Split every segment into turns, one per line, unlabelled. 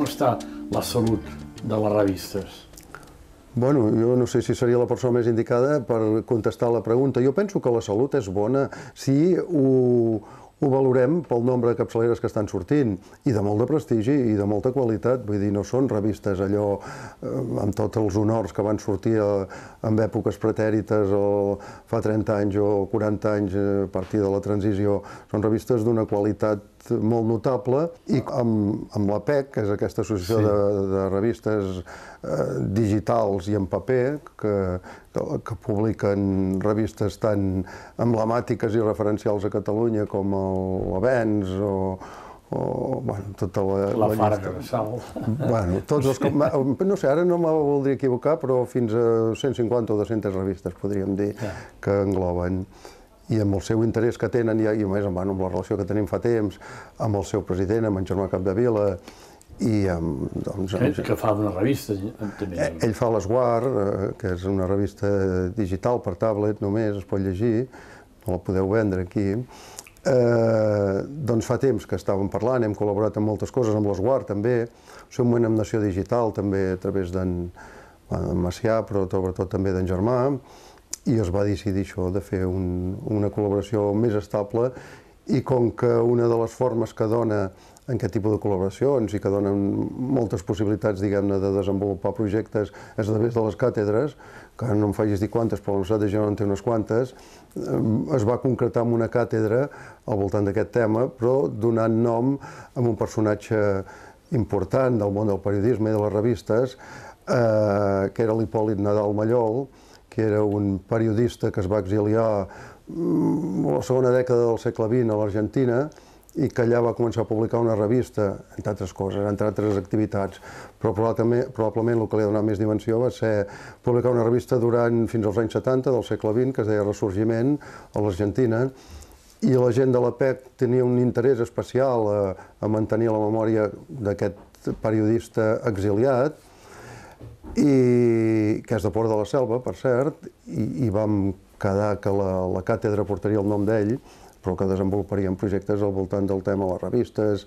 com està la salut de les revistes?
Bueno, jo no sé si seria la persona més indicada per contestar la pregunta. Jo penso que la salut és bona si ho, ho valorem pel nombre de capçaleres que estan sortint, i de molt de prestigi i de molta qualitat, vull dir, no són revistes allò eh, amb tots els honors que van sortir eh, a, en èpoques pretèrites o fa 30 anys o 40 anys eh, a partir de la transició, són revistes d'una qualitat molt notable i amb, amb la PEC, que és aquesta associació sí. de, de revistes eh, digitals i en paper, que, que, que publiquen revistes tan emblemàtiques i referencials a Catalunya com l'Avenç o, o bueno, tota la, la, la farga de sal. Bueno, tots els, eh, no sé, ara no me voldria equivocar, però fins a 150 o 200 revistes, podríem dir, ja. que engloben i amb el seu interès que tenen, i, a més amb la relació que tenim fa temps, amb el seu president, amb en Germà Capdevila, i amb, doncs, que, amb... que fa una revista
eh, també. Ell,
eh, ell fa l'Esguard, eh, que és una revista digital per tablet només, es pot llegir, no la podeu vendre aquí, Eh, doncs fa temps que estàvem parlant, hem col·laborat en moltes coses, amb l'Esguard també, el seu moment amb Nació Digital també a través d'en Macià, però sobretot també d'en Germà, i es va decidir això de fer un, una col·laboració més estable i com que una de les formes que dona en aquest tipus de col·laboracions i que donen moltes possibilitats, diguem-ne, de desenvolupar projectes és a través de les càtedres, que no em facis dir quantes, però l'Universitat de Girona en té unes quantes, es va concretar amb una càtedra al voltant d'aquest tema, però donant nom a un personatge important del món del periodisme i de les revistes, eh, que era l'Hipòlit Nadal Mallol, que era un periodista que es va exiliar mm, a la segona dècada del segle XX a l'Argentina i que allà va començar a publicar una revista, entre altres coses, entre altres activitats, però probablement, probablement el que li ha donat més dimensió va ser publicar una revista durant fins als anys 70 del segle XX, que es deia Ressorgiment, a l'Argentina, i la gent de la PEC tenia un interès especial a, a mantenir la memòria d'aquest periodista exiliat, i, que és de Port de la Selva, per cert, i, i vam quedar que la, la càtedra portaria el nom d'ell, però que desenvoluparien projectes al voltant del tema de les revistes,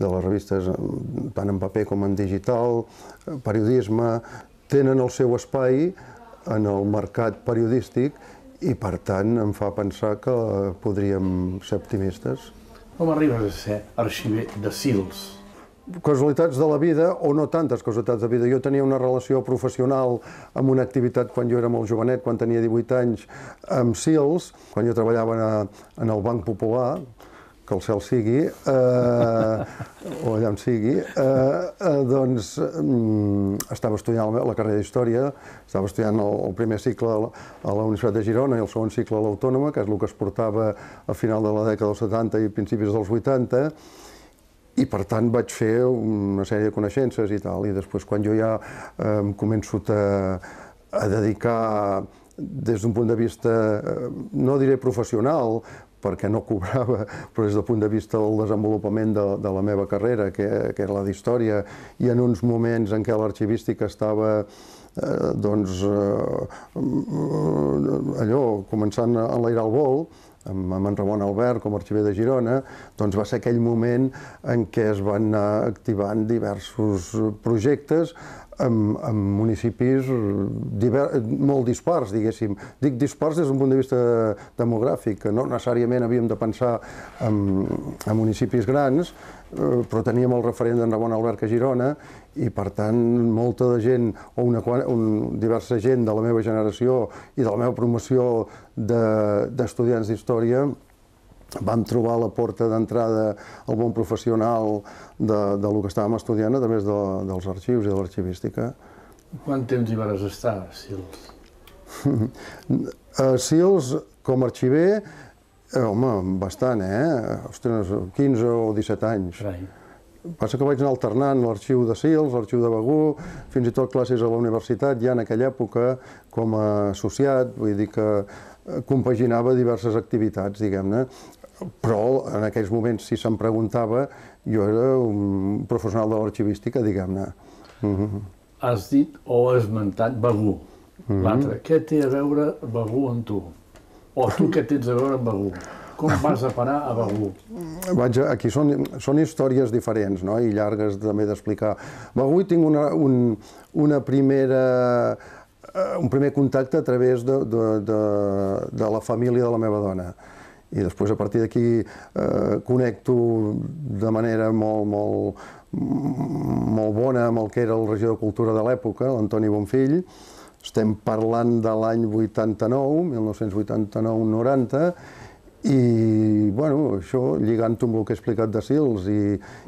de les revistes eh, tant en paper com en digital, eh, periodisme, tenen el seu espai en el mercat periodístic i per tant em fa pensar que podríem ser optimistes. Com arribes a ser arxiver de Sils? casualitats de la vida o no tantes casualitats de vida. Jo tenia una relació professional amb una activitat quan jo era molt jovenet, quan tenia 18 anys, amb Sils, quan jo treballava a, eh, en el Banc Popular, que el cel sigui, eh, o allà em sigui, eh, eh, doncs mm, estava estudiant la, la carrera d'Història, estava estudiant el, el primer cicle a la, a la Universitat de Girona i el segon cicle a l'Autònoma, que és el que es portava a final de la dècada dels 70 i principis dels 80, i per tant vaig fer una sèrie de coneixences i tal, i després quan jo ja em començo a, a dedicar des d'un punt de vista, eh, no diré professional, perquè no cobrava, però des del punt de vista del desenvolupament de, de la meva carrera, que, que era la d'història, i en uns moments en què l'arxivística estava eh, doncs, eh, mm, mm, allò, començant a enlairar el vol, amb, en Ramon Albert com a arxiver de Girona, doncs va ser aquell moment en què es van anar activant diversos projectes amb, amb municipis diver, molt dispars, diguéssim. Dic dispars des d'un punt de vista demogràfic, que no necessàriament havíem de pensar en, en municipis grans, eh, però teníem el referent d'en Ramon Albert a Girona i per tant molta de gent o una, un, diversa gent de la meva generació i de la meva promoció d'estudiants de, d'història vam trobar la porta d'entrada al bon professional de, de lo que estàvem estudiant a través de, dels arxius i de l'arxivística.
Quant temps hi vas estar, Sils?
a eh, Sils, com a arxiver, eh, home, bastant, eh? Ostres, 15 o 17 anys. Right passa que vaig anar alternant l'arxiu de Sils, l'arxiu de Begú, fins i tot classes a la universitat, ja en aquella època com a associat, vull dir que eh, compaginava diverses activitats, diguem-ne, però en aquells moments, si se'm preguntava, jo era un professional de l'arxivística, diguem-ne. Mhm.
Has dit o has esmentat Begú. Mhm. L'altre, què té a veure Begú amb tu? O tu què tens a veure amb Begú? Com vas a parar a Begú?
Vaig, aquí són, són històries diferents no? i llargues també d'explicar. Begur tinc una, un, una primera eh, un primer contacte a través de, de, de, de la família de la meva dona i després a partir d'aquí eh, connecto de manera molt, molt, molt bona amb el que era el regidor de Cultura de l'època, l'Antoni Bonfill. Estem parlant de l'any 89, 1989-90, i, bueno, això, lligant-ho amb el que he explicat de Sils i,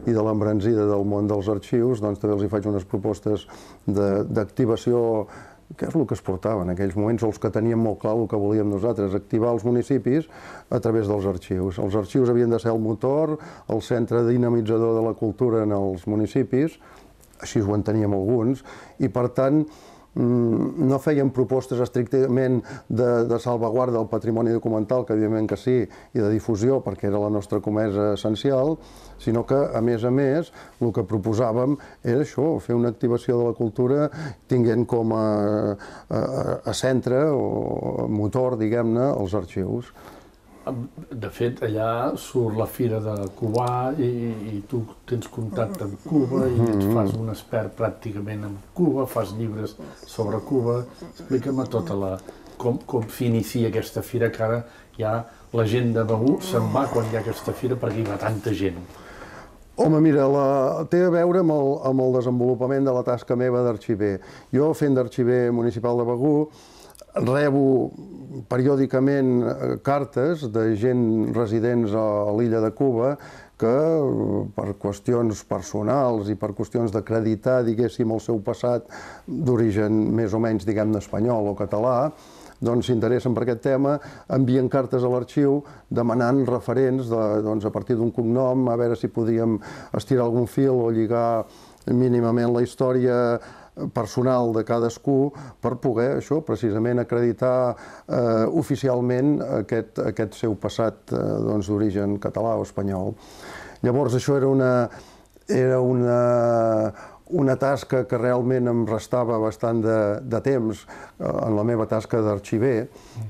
i de l'embranzida del món dels arxius, doncs també els hi faig unes propostes d'activació què és el que es portava en aquells moments, o els que teníem molt clar el que volíem nosaltres, activar els municipis a través dels arxius. Els arxius havien de ser el motor, el centre dinamitzador de la cultura en els municipis, així ho enteníem alguns, i per tant, Mm, no feien propostes estrictament de, de salvaguarda del patrimoni documental, que evidentment que sí, i de difusió, perquè era la nostra comesa essencial, sinó que, a més a més, el que proposàvem era això, fer una activació de la cultura tinguent com a, a, a centre o motor, diguem-ne, els arxius.
De fet, allà surt la fira de Cubà i, i tu tens contacte amb Cuba i et mm-hmm. fas un expert pràcticament amb Cuba, fas llibres sobre Cuba. Explica'm a tota la... com, com finicia aquesta fira que ara ja la gent de Begur se'n va quan hi ha aquesta fira perquè hi va tanta gent.
Home, mira, la, té a veure amb el, amb el desenvolupament de la tasca meva d'arxiver. Jo, fent d'arxiver municipal de Begur, rebo periòdicament eh, cartes de gent residents a l'illa de Cuba que eh, per qüestions personals i per qüestions d'acreditar, diguéssim, el seu passat d'origen més o menys, diguem, espanyol o català, doncs s'interessen per aquest tema, envien cartes a l'arxiu demanant referents de, doncs, a partir d'un cognom, a veure si podíem estirar algun fil o lligar mínimament la història personal de cadascú per poder això precisament acreditar eh, oficialment aquest, aquest seu passat eh, doncs, d'origen doncs, català o espanyol. Llavors això era una, era una, una tasca que realment em restava bastant de, de temps eh, en la meva tasca d'arxiver,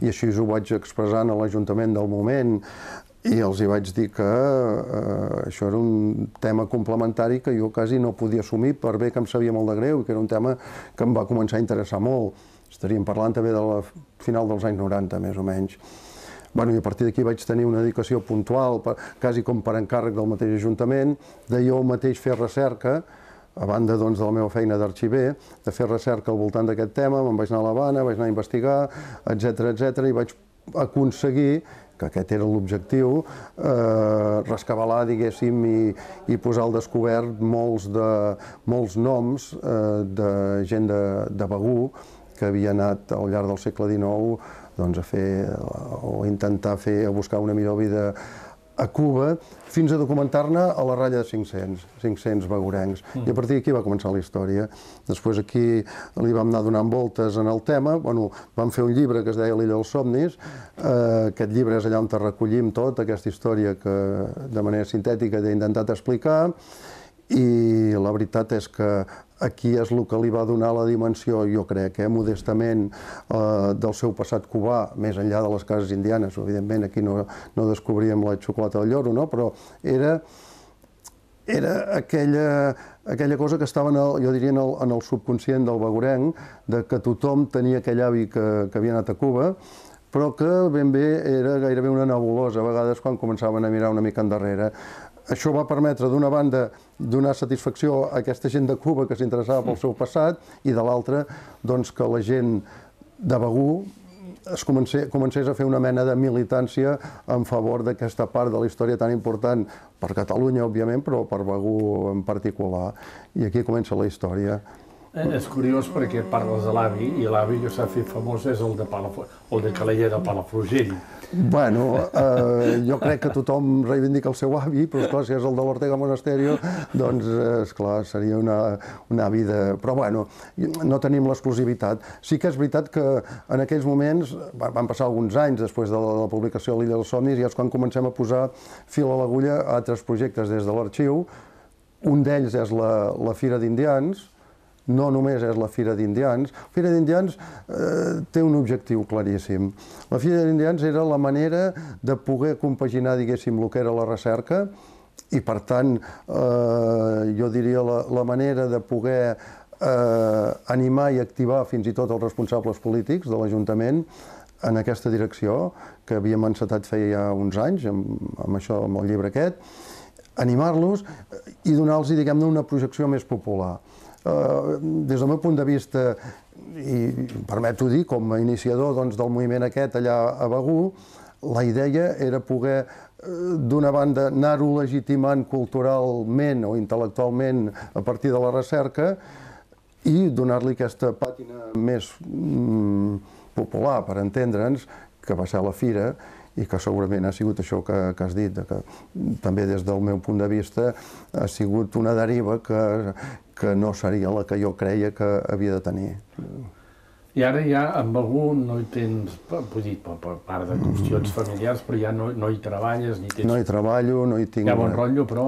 i així ho vaig expressant a l'Ajuntament del moment, i els hi vaig dir que eh, això era un tema complementari que jo quasi no podia assumir per bé que em sabia molt de greu i que era un tema que em va començar a interessar molt. Estaríem parlant també de la final dels anys 90, més o menys. Bueno, I a partir d'aquí vaig tenir una dedicació puntual, per, quasi com per encàrrec del mateix Ajuntament, de jo mateix fer recerca, a banda doncs, de la meva feina d'arxiver, de fer recerca al voltant d'aquest tema, me'n vaig anar a l'Havana, vaig anar a investigar, etc etc i vaig aconseguir que aquest era l'objectiu, eh, rescabalar, diguéssim, i, i posar al descobert molts, de, molts noms eh, de gent de, de Begú que havia anat al llarg del segle XIX doncs, a fer o intentar fer, a buscar una millor vida a Cuba fins a documentar-ne a la ratlla de 500, 500 begurencs. Mm. I a partir d'aquí va començar la història. Després aquí li vam anar donant voltes en el tema, bueno, vam fer un llibre que es deia L'illa dels somnis, eh, aquest llibre és allà on recollim tot, aquesta història que de manera sintètica he intentat explicar, i la veritat és que aquí és el que li va donar la dimensió, jo crec, eh, modestament, eh, del seu passat cubà, més enllà de les cases indianes, evidentment aquí no, no descobríem la xocolata del lloro, no? però era, era aquella, aquella cosa que estava, en el, jo diria, en el, en el subconscient del begurenc, de que tothom tenia aquell avi que, que havia anat a Cuba, però que ben bé era gairebé una nebulosa, a vegades quan començaven a mirar una mica endarrere. Això va permetre, d'una banda, donar satisfacció a aquesta gent de Cuba que s'interessava pel mm. seu passat i, de l'altra, doncs, que la gent de Begú es comencés, comencés a fer una mena de militància en favor d'aquesta part de la història tan important per Catalunya, òbviament, però per Begú en particular. I aquí comença la història.
Eh, és curiós perquè parles de l'avi, i l'avi que s'ha fet famós és el de, Palafru el de Calella de Palafrugell.
Bueno, eh, jo crec que tothom reivindica el seu avi, però esclar, si és el de l'Ortega Monasterio, doncs eh, esclar, seria una, una avi de... Però bueno, no tenim l'exclusivitat. Sí que és veritat que en aquells moments, van passar alguns anys després de la, de la publicació de l'Illa dels Somnis, i és quan comencem a posar fil a l'agulla a altres projectes des de l'arxiu. Un d'ells és la, la Fira d'Indians, no només és la Fira d'Indians. La Fira d'Indians eh, té un objectiu claríssim. La Fira d'Indians era la manera de poder compaginar, diguéssim, el que era la recerca i, per tant, eh, jo diria la, la manera de poder eh, animar i activar fins i tot els responsables polítics de l'Ajuntament en aquesta direcció, que havíem encetat feia ja uns anys, amb, amb això, amb el llibre aquest, animar-los i donar-los, diguem-ne, una projecció més popular. Eh, des del meu punt de vista, i permeto dir, com a iniciador doncs, del moviment aquest allà a Begú, la idea era poder, eh, d'una banda, anar-ho legitimant culturalment o intel·lectualment a partir de la recerca i donar-li aquesta pàtina més mm, popular, per entendre'ns, que va ser la fira, i que segurament ha sigut això que, que has dit, que també des del meu punt de vista ha sigut una deriva que, que no seria la que jo creia que havia de tenir.
I ara ja amb algú no hi tens, vull dir, per, per part de mm-hmm. qüestions familiars, però ja no, no hi treballes ni tens... No hi
treballo, no hi tinc... Hi ha bon rotllo, però...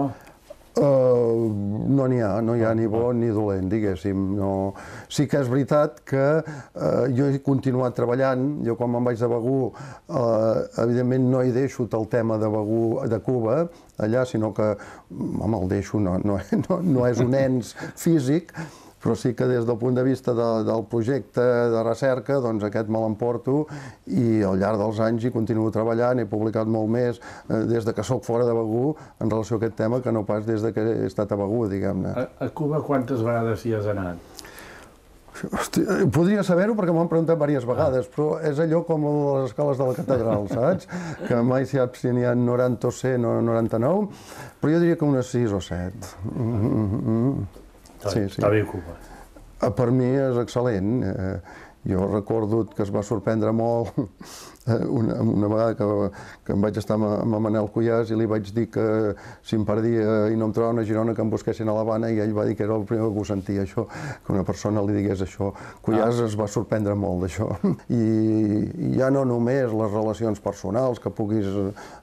Uh, no n'hi ha, no hi ha ah, ni bo ah. ni dolent, diguéssim. No. Sí que és veritat que uh, jo he continuat treballant, jo quan me'n vaig de Begú, uh, eh, evidentment no hi deixo el tema de Begú, de Cuba, allà, sinó que, home, el deixo, no, no, no, no és un ens físic, però sí que des del punt de vista de, del projecte de recerca, doncs aquest me l'emporto i al llarg dels anys hi continuo treballant, he publicat molt més eh, des de que sóc fora de Begú en relació a aquest tema que no pas des de que he estat a Begú, diguem-ne. A, a Cuba
quantes vegades hi has anat?
Hòstia, eh, podria saber-ho perquè m'ho han preguntat diverses ah. vegades, però és allò com les escales de la catedral, saps? Que mai saps si n'hi ha 90 o 100 o 99, però jo diria que unes 6 o 7. Mm -hmm. Està, sí, sí. està ben ocupat. Eh, per mi és excel·lent. Eh, jo recordo que es va sorprendre molt eh, una, una vegada que, que em vaig estar amb, amb Manel Cuyàs i li vaig dir que si em perdia i no em trobava a Girona que em busquessin a l'Havana i ell va dir que era el primer que ho sentia això, que una persona li digués això. Cuyàs ah. es va sorprendre molt d'això. I ja no només les relacions personals que puguis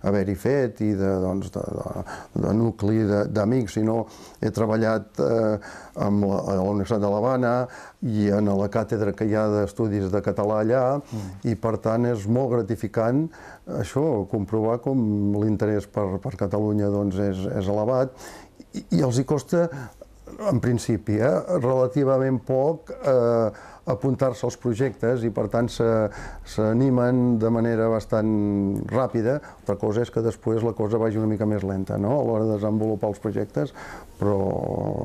haver-hi fet i de, doncs, de, de, de nucli d'amics, sinó he treballat eh, amb la, a la Universitat de l'Havana i en la càtedra que hi ha de estudis de català allà mm. i per tant és molt gratificant això, comprovar com l'interès per, per Catalunya doncs, és, és elevat I, i els hi costa en principi, eh, relativament poc eh, apuntar-se als projectes i per tant s'animen de manera bastant ràpida. Altra cosa és que després la cosa vagi una mica més lenta no? a l'hora de desenvolupar els projectes, però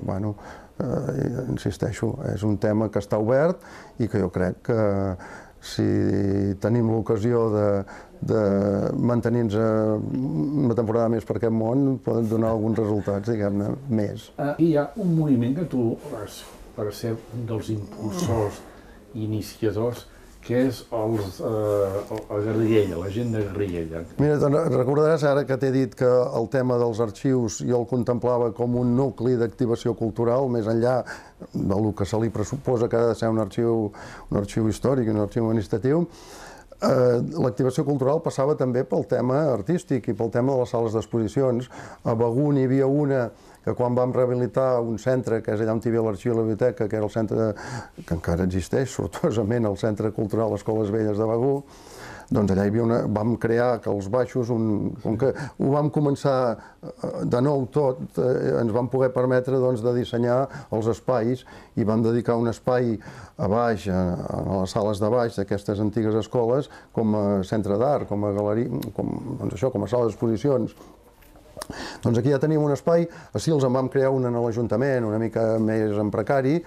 bueno, eh, insisteixo, és un tema que està obert i que jo crec que si tenim l'ocasió de, de mantenir-nos una temporada més per aquest món, poden donar alguns resultats, diguem-ne, més.
Eh, hi ha un moviment que tu vas per ser un dels impulsors, iniciadors, que és els, eh, el Garriguella, la gent de Garriguella.
Mira, recordaràs ara que t'he dit que el tema dels arxius jo el contemplava com un nucli d'activació cultural, més enllà del que se li pressuposa que ha de ser un arxiu, un arxiu històric, un arxiu administratiu, Eh, l'activació cultural passava també pel tema artístic i pel tema de les sales d'exposicions. A Begú hi havia una que quan vam rehabilitar un centre, que és allà on hi havia l'arxiu i la biblioteca, que era el centre, que encara existeix, sortosament, el Centre Cultural Escoles Velles de Begú, doncs allà hi havia una... vam crear que els baixos, un... com que ho vam començar eh, de nou tot, eh, ens vam poder permetre doncs, de dissenyar els espais i vam dedicar un espai a baix, a, a les sales de baix d'aquestes antigues escoles, com a centre d'art, com a galeria, com, doncs això, com a sala d'exposicions. Doncs aquí ja tenim un espai, així els en vam crear un en l'Ajuntament, una mica més en precari,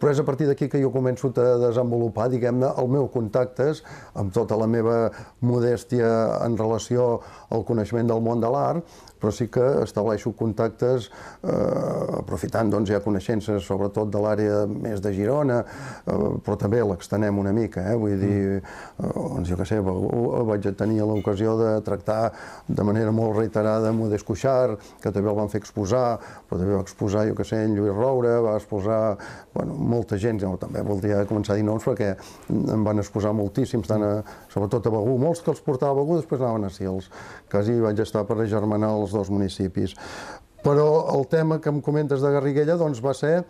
però és a partir d'aquí que jo començo a desenvolupar, diguem-ne, el meu contactes amb tota la meva modèstia en relació al coneixement del món de l'art, però sí que estableixo contactes eh, aprofitant doncs, ja coneixences sobretot de l'àrea més de Girona, eh, però també l'extenem una mica, eh? vull dir, eh, doncs, jo què sé, vaig tenir l'ocasió de tractar de manera molt reiterada Odés Cuixart, que també el van fer exposar, però també va exposar, jo què sé, en Lluís Roure, va exposar bueno, molta gent, no, també voldria començar a dir noms perquè em van exposar moltíssims, tant a, sobretot a Begú, molts que els portava a Begú després anaven a Sils, quasi vaig estar per agermanar dels dos municipis. Però el tema que em comentes de Garriguella doncs, va ser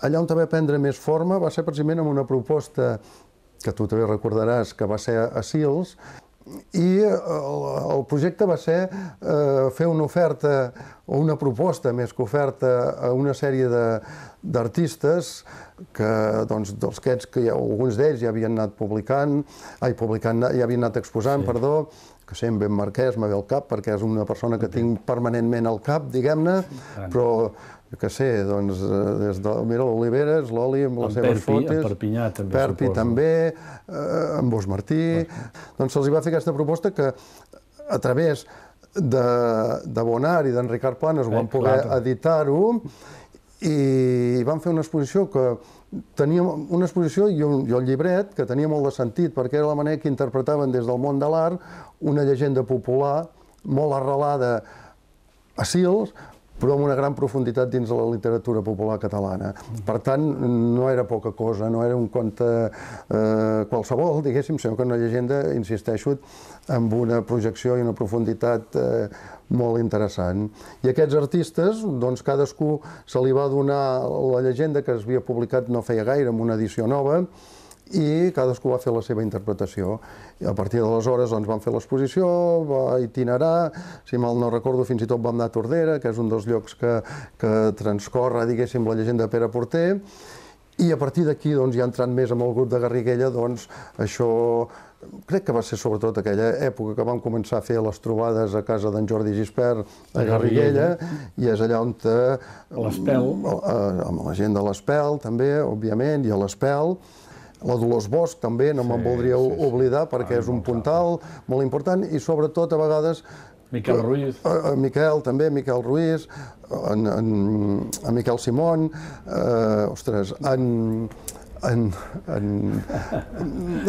allà on també prendre més forma va ser precisament amb una proposta que tu també recordaràs, que va ser a Sils, i el, projecte va ser eh, fer una oferta, o una proposta més que oferta, a una sèrie d'artistes, que, doncs, dels que alguns d'ells ja havien anat publicant, ai, publicant, ja havien anat exposant, sí. perdó, que sempre en Marquès me ve al cap, perquè és una persona que tinc permanentment al cap, diguem-ne, però jo què sé, doncs, eh, des de, mira, l'Oliveres, l'Oli amb les en seves Perpi, fotes... Perpinyà també, Perpi suposo. també, eh, en Bosch Martí... Bueno. Doncs se'ls va fer aquesta proposta que a través de, de Bonar i d'en Ricard Planes ho eh, van poder editar-ho i van fer una exposició que teníem una exposició i, un, i un llibret, que tenia molt de sentit, perquè era la manera que interpretaven des del món de l'art una llegenda popular molt arrelada a Sils, però amb una gran profunditat dins de la literatura popular catalana. Per tant, no era poca cosa, no era un conte eh, qualsevol, diguéssim, sinó que una llegenda, insisteixo, amb una projecció i una profunditat eh, molt interessant. I aquests artistes, doncs cadascú se li va donar la llegenda que es havia publicat no feia gaire, en una edició nova, i cadascú va fer la seva interpretació. I a partir d'aleshores doncs, van fer l'exposició, va itinerar, si mal no recordo, fins i tot vam anar a Tordera, que és un dels llocs que, que transcorre, diguéssim, la llegenda de Pere Porter, i a partir d'aquí, doncs, ja entrant més amb el grup de Garriguella, doncs, això crec que va ser sobretot aquella època que vam començar a fer les trobades a casa d'en Jordi Gispert, a Garriguella, i és allà on... a eh, l'Espel. Eh, amb la gent de l'Espel, també, òbviament, i a l'Espel. La Dolors Bosch també, no sí, me'n voldria sí, sí. oblidar, perquè ah, és un puntal molt important, i sobretot a vegades Miquel Ruiz. A, eh, a eh, Miquel també, Miquel Ruiz, en, en, en Miquel Simón, eh, ostres, en, en, en,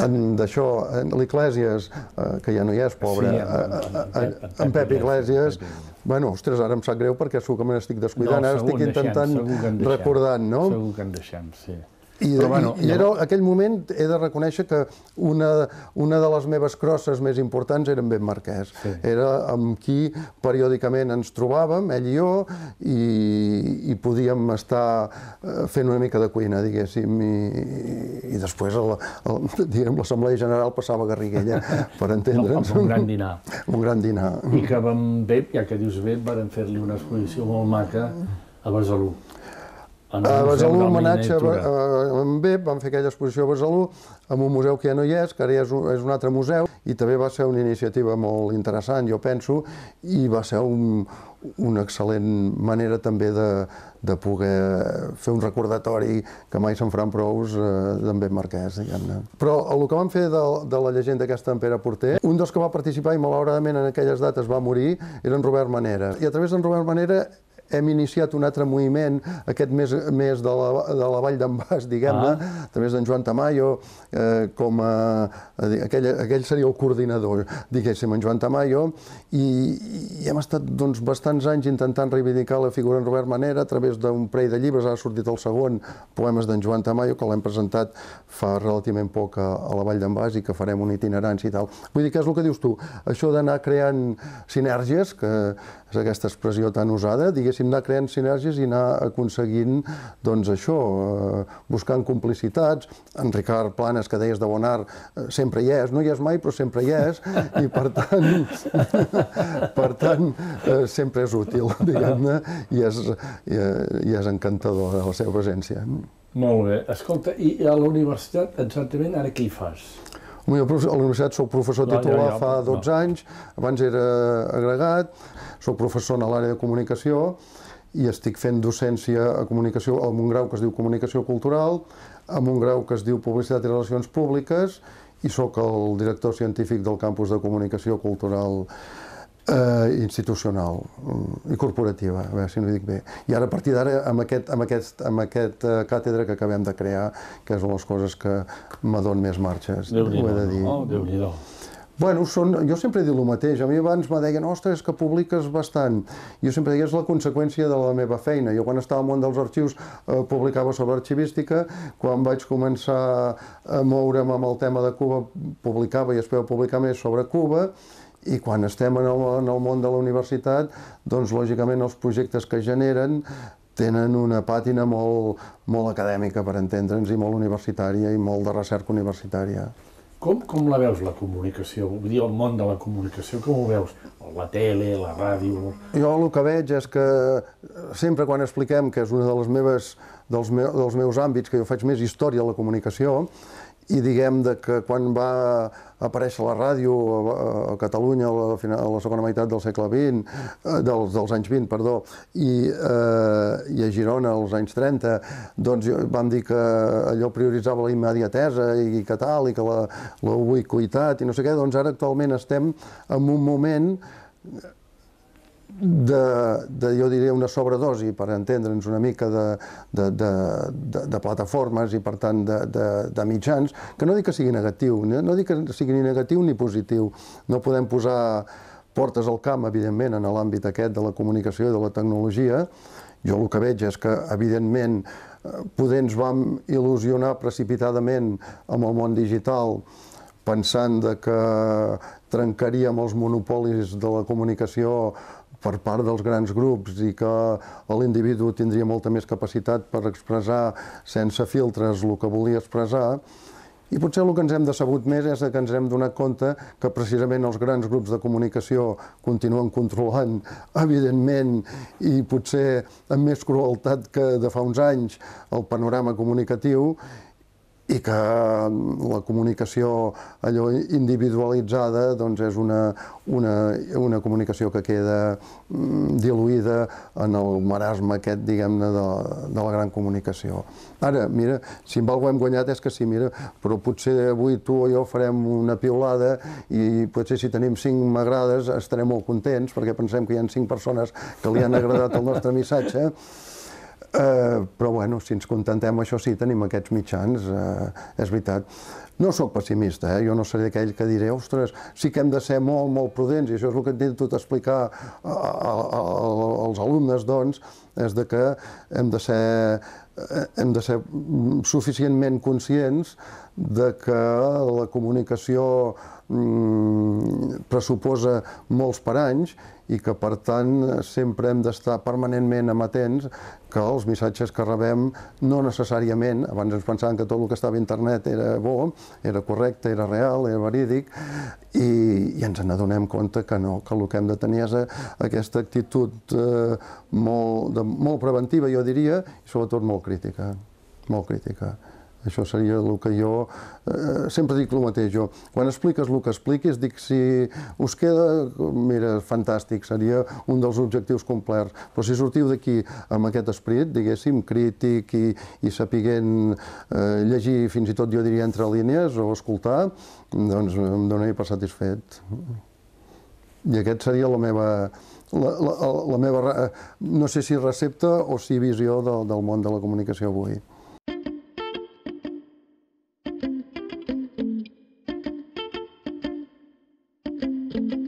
en d'això, en l'Iglesias, eh, que ja no hi és, pobre, sí, en, eh, en, en, en Pep Iglesias, Bueno, ostres, ara em sap greu perquè segur que me n'estic descuidant, no, ara estic intentant deixant, recordant, no? Segur que en deixem, sí. I, Però, bueno, i, i era aquell moment, he de reconèixer que una, una de les meves crosses més importants era en Ben Marquès. Sí. Era amb qui periòdicament ens trobàvem, ell i jo, i, i podíem estar eh, fent una mica de cuina, diguéssim, i, i després l'Assemblea General passava a Garriguella, per entendre'ns. No, un gran dinar. Un gran
dinar. I que vam bé, ja que dius bé, varen fer-li una exposició molt maca a Besalú
a Besalú, homenatge a, a, a, vam fer aquella exposició a Besalú, amb un museu que ja no hi és, que ara ja és un, és un altre museu, i també va ser una iniciativa molt interessant, jo penso, i va ser un, una excel·lent manera també de, de poder fer un recordatori que mai se'n faran prous eh, d'en Ben Marquès, diguem-ne. Però el que vam fer de, de la llegenda aquesta en Pere Porter, un dels que va participar i malauradament en aquelles dates va morir, era en Robert Manera. I a través d'en Robert Manera hem iniciat un altre moviment aquest mes, mes de, la, de la Vall d'en Bas, diguem-ne, ah. a través d'en Joan Tamayo, eh, com a, aquell, aquell seria el coordinador, diguéssim, en Joan Tamayo, i, i hem estat doncs, bastants anys intentant reivindicar la figura en Robert Manera a través d'un prei de llibres, ara ha sortit el segon, Poemes d'en Joan Tamayo, que l'hem presentat fa relativament poc a, a la Vall d'en Bas i que farem una itinerància i tal. Vull dir que és el que dius tu, això d'anar creant sinergies, que és aquesta expressió tan usada, diguéssim, anar creant sinergies i anar aconseguint, doncs, això, eh, buscant complicitats. En Ricard Planes, que deies de Bonar, eh, sempre hi és, no hi és mai, però sempre hi és, i per tant, per tant eh, sempre és útil, diguem-ne, i, és, i és encantador la seva presència.
Molt bé. Escolta, i a la universitat, exactament, ara què hi fas?
Jo a la universitat sóc professor titular ja, ja, ja, fa 12 no. anys, abans era agregat, sóc professor en l'àrea de comunicació i estic fent docència a comunicació, amb un grau que es diu Comunicació Cultural, amb un grau que es diu Publicitat i Relacions Públiques i sóc el director científic del campus de Comunicació Cultural eh, institucional mm, i corporativa, a veure si no ho dic bé. I ara, a partir d'ara, amb aquest, amb aquest, amb aquest eh, càtedra que acabem de crear, que és una de les coses que me més marxes, ho he de dir. Oh, Bueno, són, jo sempre he dit el mateix. A mi abans me deien, ostres, que publiques bastant. Jo sempre deia, és la conseqüència de la meva feina. Jo quan estava al món dels arxius eh, publicava sobre arxivística, quan vaig començar a moure'm amb el tema de Cuba publicava i espero publicar més sobre Cuba, i quan estem en el, en el món de la universitat, doncs lògicament els projectes que generen tenen una pàtina molt, molt acadèmica, per entendre'ns, i molt universitària, i molt de recerca universitària.
Com, com la veus, la comunicació? Vull dir, el món de la comunicació, com ho veus? La tele, la ràdio...
Jo el que veig és que eh, sempre quan expliquem, que és una de les meves, dels, me, dels meus àmbits, que jo faig més història a la comunicació, i diguem de que quan va aparèixer la ràdio a, Catalunya a la, final, a la segona meitat del segle XX, eh, dels, dels anys 20, perdó, i, eh, i a Girona als anys 30, doncs vam dir que allò prioritzava la immediatesa i que tal, i que la, la ubicuitat i no sé què, doncs ara actualment estem en un moment de, de, jo diria, una sobredosi, per entendre'ns una mica, de, de, de, de, de plataformes i, per tant, de, de, de mitjans, que no dic que sigui negatiu, no, eh? no dic que sigui ni negatiu ni positiu. No podem posar portes al camp, evidentment, en l'àmbit aquest de la comunicació i de la tecnologia. Jo el que veig és que, evidentment, eh, poder ens vam il·lusionar precipitadament amb el món digital, pensant de que trencaríem els monopolis de la comunicació per part dels grans grups i que l'individu tindria molta més capacitat per expressar sense filtres el que volia expressar, i potser el que ens hem decebut més és que ens hem donat compte que precisament els grans grups de comunicació continuen controlant, evidentment, i potser amb més crueltat que de fa uns anys, el panorama comunicatiu, i que mm, la comunicació allò individualitzada doncs és una, una, una comunicació que queda mm, diluïda en el marasme aquest, diguem-ne, de, de la gran comunicació. Ara, mira, si amb algú hem guanyat és que sí, mira, però potser avui tu o jo farem una piulada i potser si tenim cinc m'agrades estarem molt contents perquè pensem que hi ha cinc persones que li han agradat el nostre missatge, Eh, però bueno, si ens contentem això sí, tenim aquests mitjans, eh, és veritat. No sóc pessimista, eh? jo no seré aquell que diré, ostres, sí que hem de ser molt, molt prudents, i això és el que intento explicar a, a, a, als alumnes, doncs, és de que hem de ser eh, hem de ser suficientment conscients de que la comunicació Mm, pressuposa molts paranys i que, per tant, sempre hem d'estar permanentment amatents que els missatges que rebem no necessàriament, abans ens pensàvem que tot el que estava a internet era bo, era correcte, era real, era verídic, i, i ens n'adonem compte que no, que el que hem de tenir és eh, aquesta actitud eh, molt, de, molt preventiva, jo diria, i sobretot molt crítica, molt crítica. Això seria el que jo... Eh, sempre dic el mateix, jo. Quan expliques el que expliquis, dic si us queda... Mira, fantàstic, seria un dels objectius complerts. Però si sortiu d'aquí amb aquest esperit, diguéssim, crític i, i sapiguent eh, llegir, fins i tot jo diria entre línies, o escoltar, doncs em donaria per satisfet. I aquest seria la meva... La, la, la meva, eh, no sé si recepta o si visió del, del món de la comunicació avui.
thank you